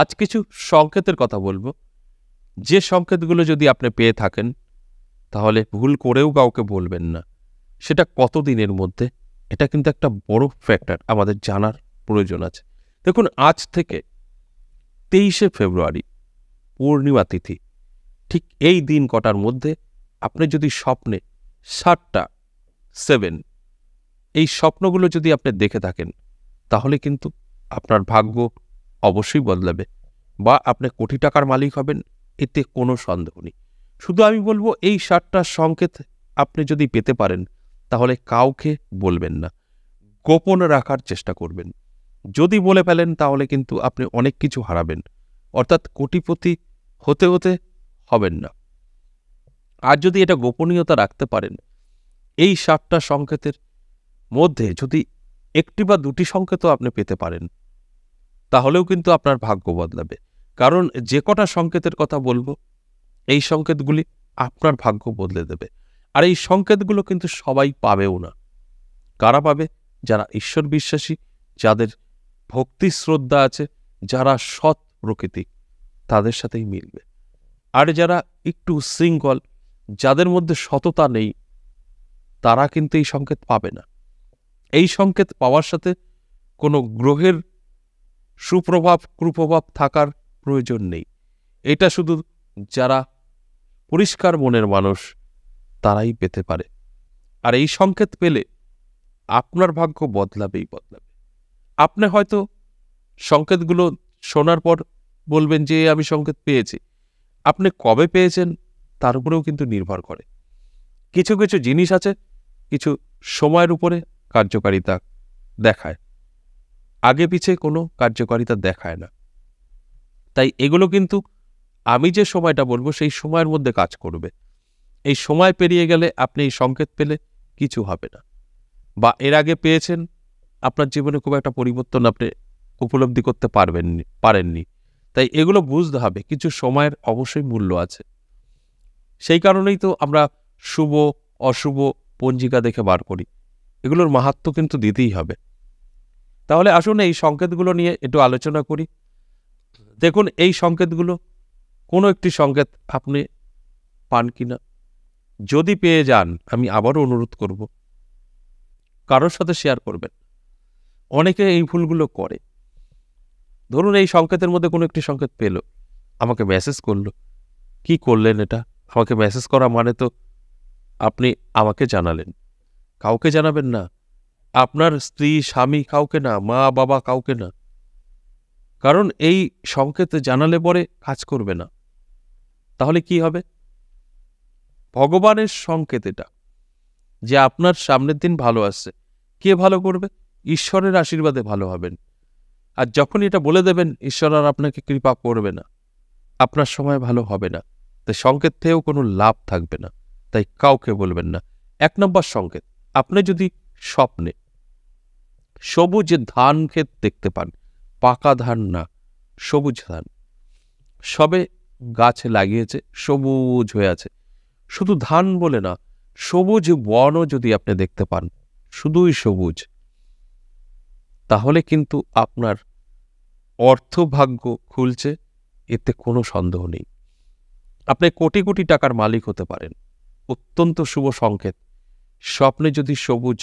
আজ কিছু সংকেতের কথা বলবো যে সংকেতগুলো যদি আপনি পেয়ে থাকেন তাহলে ভুল করেও কাউকে বলবেন না সেটা কতদিনের মধ্যে এটা কিন্তু একটা বড় ফ্যাক্টর আমাদের জানার প্রয়োজন আছে দেখুন আজ থেকে তেইশে ফেব্রুয়ারি পূর্ণিমা তিথি ঠিক এই দিন কটার মধ্যে আপনি যদি স্বপ্নে সাতটা সেভেন এই স্বপ্নগুলো যদি আপনি দেখে থাকেন তাহলে কিন্তু আপনার ভাগ্য অবশ্যই বদলাবে বা আপনি কোটি টাকার মালিক হবেন এতে কোনো সন্দেহ নেই শুধু আমি বলবো এই সাতটা সংকেত আপনি যদি পেতে পারেন তাহলে কাউকে বলবেন না গোপন রাখার চেষ্টা করবেন যদি বলে ফেলেন তাহলে কিন্তু আপনি অনেক কিছু হারাবেন অর্থাৎ কোটিপতি হতে হতে হবেন না আর যদি এটা গোপনীয়তা রাখতে পারেন এই সাতটা সংকেতের মধ্যে যদি একটি বা দুটি সংকেতও আপনি পেতে পারেন তাহলেও কিন্তু আপনার ভাগ্য বদলাবে কারণ যে কটা সংকেতের কথা বলবো এই সংকেতগুলি আপনার ভাগ্য বদলে দেবে আর এই সংকেতগুলো কিন্তু সবাই পাবেও না কারা পাবে যারা ঈশ্বর বিশ্বাসী যাদের ভক্তি শ্রদ্ধা আছে যারা সৎ প্রকৃতি তাদের সাথেই মিলবে আর যারা একটু শৃঙ্খল যাদের মধ্যে সততা নেই তারা কিন্তু এই সংকেত পাবে না এই সংকেত পাওয়ার সাথে কোনো গ্রহের সুপ্রভাব কুপ্রভাব থাকার প্রয়োজন নেই এটা শুধু যারা পরিষ্কার মনের মানুষ তারাই পেতে পারে আর এই সংকেত পেলে আপনার ভাগ্য বদলাবেই বদলাবে আপনি হয়তো সংকেতগুলো শোনার পর বলবেন যে আমি সংকেত পেয়েছি আপনি কবে পেয়েছেন তার উপরেও কিন্তু নির্ভর করে কিছু কিছু জিনিস আছে কিছু সময়ের উপরে কার্যকারিতা দেখায় আগে পিছে কোনো কার্যকারিতা দেখায় না তাই এগুলো কিন্তু আমি যে সময়টা বলবো সেই সময়ের মধ্যে কাজ করবে এই সময় পেরিয়ে গেলে আপনি এই সংকেত পেলে কিছু হবে না বা এর আগে পেয়েছেন আপনার জীবনে খুব একটা পরিবর্তন আপনি উপলব্ধি করতে পারবেননি পারেননি তাই এগুলো বুঝতে হবে কিছু সময়ের অবশ্যই মূল্য আছে সেই কারণেই তো আমরা শুভ অশুভ পঞ্জিকা দেখে বার করি এগুলোর মাহাত্ম কিন্তু দিতেই হবে তাহলে আসুন এই সংকেতগুলো নিয়ে একটু আলোচনা করি দেখুন এই সংকেতগুলো কোনো একটি সংকেত আপনি পান কিনা যদি পেয়ে যান আমি আবারও অনুরোধ করব কারোর সাথে শেয়ার করবেন অনেকে এই ভুলগুলো করে ধরুন এই সংকেতের মধ্যে কোনো একটি সংকেত পেল আমাকে মেসেজ করলো কি করলেন এটা আমাকে মেসেজ করা মানে তো আপনি আমাকে জানালেন কাউকে জানাবেন না আপনার স্ত্রী স্বামী কাউকে না মা বাবা কাউকে না কারণ এই সংকেতে জানালে পরে কাজ করবে না তাহলে কি হবে ভগবানের সংকেত এটা যে আপনার সামনের দিন ভালো আসছে কে ভালো করবে ঈশ্বরের আশীর্বাদে ভালো হবেন আর যখন এটা বলে দেবেন ঈশ্বর আর আপনাকে কৃপা করবে না আপনার সময় ভালো হবে না তাই সংকেত থেকেও কোনো লাভ থাকবে না তাই কাউকে বলবেন না এক নম্বর সংকেত আপনি যদি স্বপ্নে সবুজ ধান ক্ষেত দেখতে পান পাকা ধান না সবুজ ধান সবে গাছে লাগিয়েছে সবুজ হয়ে আছে শুধু ধান বলে না সবুজ বনও যদি আপনি দেখতে পান শুধুই সবুজ তাহলে কিন্তু আপনার অর্থভাগ্য খুলছে এতে কোনো সন্দেহ নেই আপনি কোটি কোটি টাকার মালিক হতে পারেন অত্যন্ত শুভ সংকেত স্বপ্নে যদি সবুজ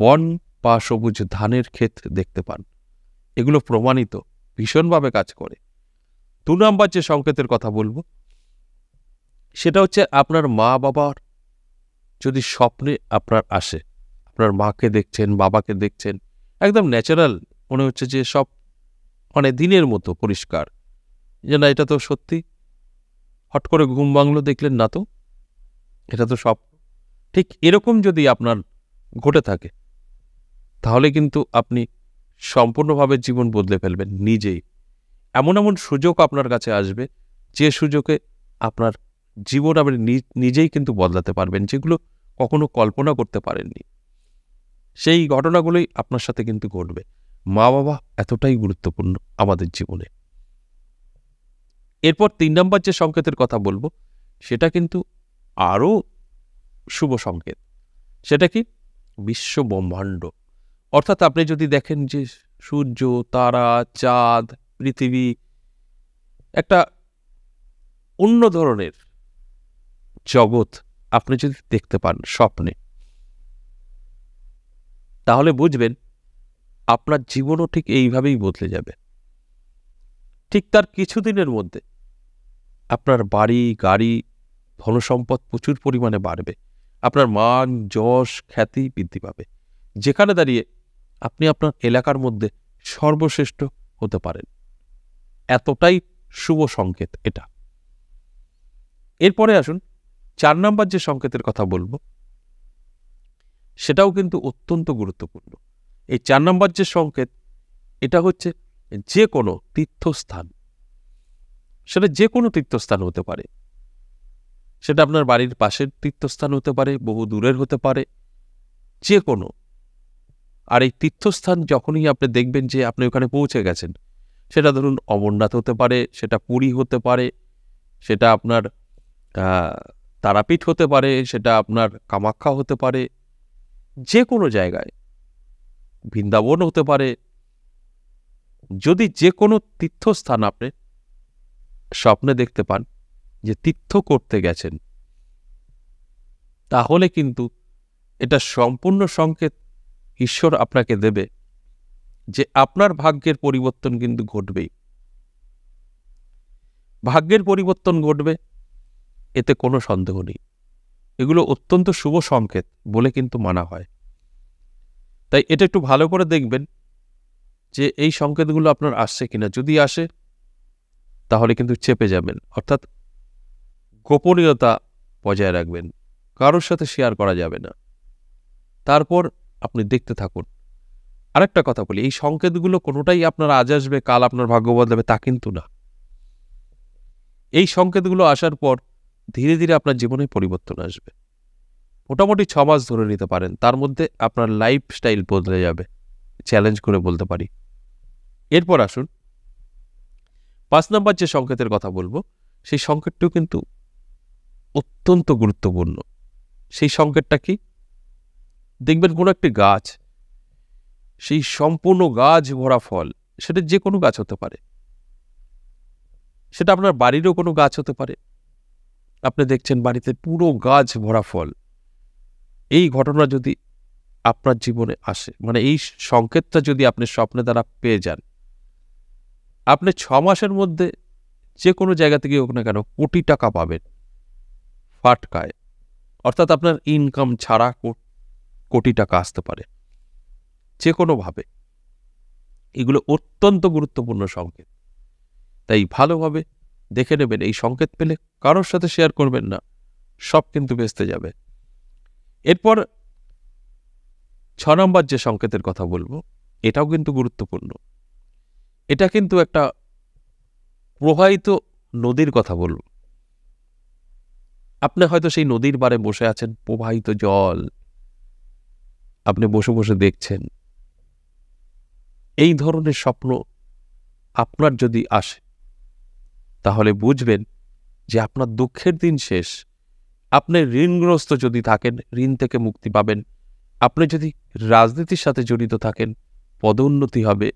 বন বা সবুজ ধানের ক্ষেত দেখতে পান এগুলো প্রমাণিত ভীষণভাবে কাজ করে দু নম্বর যে সংকেতের কথা বলবো সেটা হচ্ছে আপনার মা বাবার যদি স্বপ্নে আপনার আসে আপনার মাকে দেখছেন বাবাকে দেখছেন একদম ন্যাচারাল মনে হচ্ছে যে সব মানে দিনের মতো পরিষ্কার যে না এটা তো সত্যি হট করে ঘুম বাংলো দেখলেন না তো এটা তো সব ঠিক এরকম যদি আপনার ঘটে থাকে তাহলে কিন্তু আপনি সম্পূর্ণভাবে জীবন বদলে ফেলবেন নিজেই এমন এমন সুযোগ আপনার কাছে আসবে যে সুযোগে আপনার জীবন আপনি নিজেই কিন্তু বদলাতে পারবেন যেগুলো কখনো কল্পনা করতে পারেননি সেই ঘটনাগুলোই আপনার সাথে কিন্তু ঘটবে মা বাবা এতটাই গুরুত্বপূর্ণ আমাদের জীবনে এরপর তিন নম্বর যে সংকেতের কথা বলবো সেটা কিন্তু আরও শুভ সংকেত সেটা কি বিশ্ব ব্রহ্মাণ্ড অর্থাৎ আপনি যদি দেখেন যে সূর্য তারা চাঁদ পৃথিবী একটা অন্য ধরনের জগৎ আপনি যদি দেখতে পান স্বপ্নে তাহলে বুঝবেন আপনার জীবনও ঠিক এইভাবেই বদলে যাবে ঠিক তার কিছুদিনের মধ্যে আপনার বাড়ি গাড়ি ধনসম্পদ প্রচুর পরিমাণে বাড়বে আপনার মান যশ খ্যাতি বৃদ্ধি পাবে যেখানে দাঁড়িয়ে আপনি আপনার এলাকার মধ্যে সর্বশ্রেষ্ঠ হতে পারেন এতটাই শুভ সংকেত এটা এরপরে আসুন চার নাম্বার যে সংকেতের কথা বলবো সেটাও কিন্তু অত্যন্ত গুরুত্বপূর্ণ এই চার নাম্বার যে সংকেত এটা হচ্ছে যে কোনো তীর্থস্থান সেটা যে কোনো তীর্থস্থান হতে পারে সেটা আপনার বাড়ির পাশের তীর্থস্থান হতে পারে বহু দূরের হতে পারে যে কোনো আর এই তীর্থস্থান যখনই আপনি দেখবেন যে আপনি ওখানে পৌঁছে গেছেন সেটা ধরুন অমরনাথ হতে পারে সেটা পুরী হতে পারে সেটা আপনার তারাপীঠ হতে পারে সেটা আপনার কামাখ্যা হতে পারে যে কোনো জায়গায় বৃন্দাবন হতে পারে যদি যে কোনো তীর্থস্থান আপনি স্বপ্নে দেখতে পান যে তীর্থ করতে গেছেন তাহলে কিন্তু এটা সম্পূর্ণ সংকেত ঈশ্বর আপনাকে দেবে যে আপনার ভাগ্যের পরিবর্তন কিন্তু ঘটবেই ভাগ্যের পরিবর্তন ঘটবে এতে কোনো সন্দেহ নেই এগুলো অত্যন্ত শুভ সংকেত বলে কিন্তু মানা হয় তাই এটা একটু ভালো করে দেখবেন যে এই সংকেতগুলো আপনার আসছে কিনা যদি আসে তাহলে কিন্তু চেপে যাবেন অর্থাৎ গোপনীয়তা বজায় রাখবেন কারোর সাথে শেয়ার করা যাবে না তারপর আপনি দেখতে থাকুন আরেকটা কথা বলি এই সংকেতগুলো কোনোটাই আপনার আজ আসবে কাল আপনার ভাগ্য বদলাবে তা কিন্তু না এই সংকেতগুলো আসার পর ধীরে ধীরে আপনার জীবনে পরিবর্তন আসবে মোটামুটি ছ মাস ধরে নিতে পারেন তার মধ্যে আপনার লাইফস্টাইল বদলে যাবে চ্যালেঞ্জ করে বলতে পারি এরপর আসুন পাঁচ নাম্বার যে সংকেতের কথা বলবো সেই সংকেতটিও কিন্তু অত্যন্ত গুরুত্বপূর্ণ সেই সংকেতটা কি দেখবেন কোনো একটি গাছ সেই সম্পূর্ণ গাছ ভরা ফল সেটা যে কোনো গাছ হতে পারে সেটা আপনার বাড়িরও কোনো গাছ হতে পারে আপনি দেখছেন বাড়িতে পুরো গাছ ভরা ফল এই ঘটনা যদি আপনার জীবনে আসে মানে এই সংকেতটা যদি আপনি স্বপ্নে দ্বারা পেয়ে যান আপনি ছ মাসের মধ্যে যে কোনো জায়গা থেকে হোক না কেন কোটি টাকা পাবেন ফাটকায় অর্থাৎ আপনার ইনকাম ছাড়া কোটি টাকা আসতে পারে যে কোনোভাবে এগুলো অত্যন্ত গুরুত্বপূর্ণ সংকেত তাই ভালোভাবে দেখে নেবেন এই সংকেত পেলে কারোর সাথে শেয়ার করবেন না সব কিন্তু বেসতে যাবে এরপর ছ নম্বর যে সংকেতের কথা বলবো এটাও কিন্তু গুরুত্বপূর্ণ এটা কিন্তু একটা প্রবাহিত নদীর কথা বলব আপনি হয়তো সেই নদীর বারে বসে আছেন প্রবাহিত জল আপনি বসে বসে দেখছেন এই ধরনের স্বপ্ন আপনার যদি আসে তাহলে বুঝবেন যে আপনার দুঃখের দিন শেষ আপনি ঋণগ্রস্ত যদি থাকেন ঋণ থেকে মুক্তি পাবেন আপনি যদি রাজনীতির সাথে জড়িত থাকেন পদোন্নতি হবে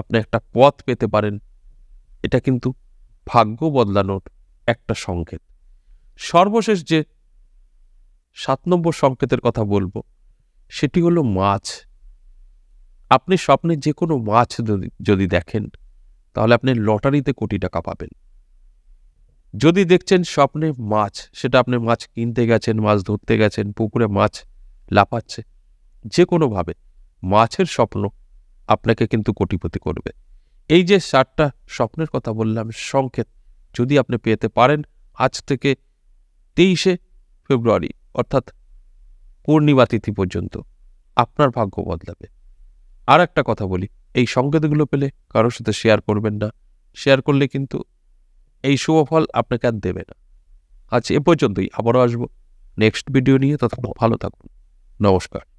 আপনি একটা পথ পেতে পারেন এটা কিন্তু ভাগ্য বদলানোর একটা সংকেত সর্বশেষ যে সাত নম্বর সংকেতের কথা বলবো সেটি হলো মাছ আপনি স্বপ্নে যে কোনো মাছ যদি দেখেন তাহলে আপনি লটারিতে কোটি টাকা পাবেন যদি দেখছেন স্বপ্নে মাছ সেটা আপনি মাছ কিনতে গেছেন মাছ ধরতে গেছেন পুকুরে মাছ লাফাচ্ছে যে কোনোভাবে মাছের স্বপ্ন আপনাকে কিন্তু কোটিপতি করবে এই যে সারটা স্বপ্নের কথা বললাম সংকেত যদি আপনি পেতে পারেন আজ থেকে তেইশে ফেব্রুয়ারি অর্থাৎ পূর্ণিমা তিথি পর্যন্ত আপনার ভাগ্য বদলাবে আর একটা কথা বলি এই সংকেতগুলো পেলে কারোর সাথে শেয়ার করবেন না শেয়ার করলে কিন্তু এই শুভফল আপনাকে আর দেবে না আচ্ছা এ পর্যন্তই আবারও আসবো নেক্সট ভিডিও নিয়ে তথা ভালো থাকুন নমস্কার